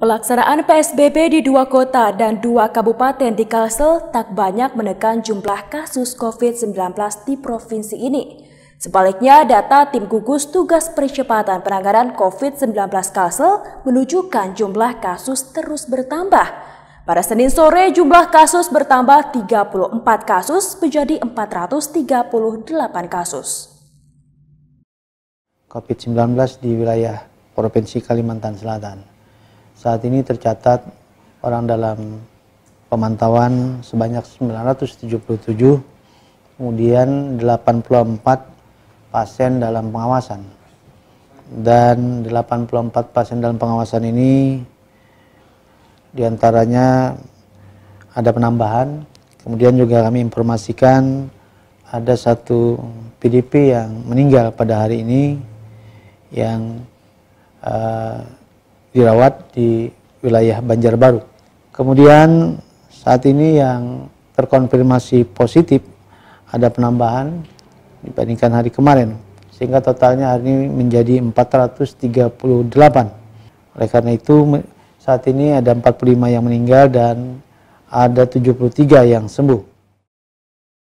Pelaksanaan PSBB di dua kota dan dua kabupaten di Kalsel tak banyak menekan jumlah kasus COVID-19 di provinsi ini. Sebaliknya, data tim gugus tugas percepatan penanganan COVID-19 Kalsel menunjukkan jumlah kasus terus bertambah. Pada Senin sore, jumlah kasus bertambah 34 kasus menjadi 438 kasus. COVID-19 di wilayah Provinsi Kalimantan Selatan saat ini tercatat orang dalam pemantauan sebanyak 977, kemudian 84 pasien dalam pengawasan. Dan 84 pasien dalam pengawasan ini diantaranya ada penambahan, kemudian juga kami informasikan ada satu PDP yang meninggal pada hari ini yang uh, dirawat di wilayah Banjarbaru. Kemudian saat ini yang terkonfirmasi positif ada penambahan dibandingkan hari kemarin sehingga totalnya hari ini menjadi 438. Oleh karena itu saat ini ada 45 yang meninggal dan ada 73 yang sembuh.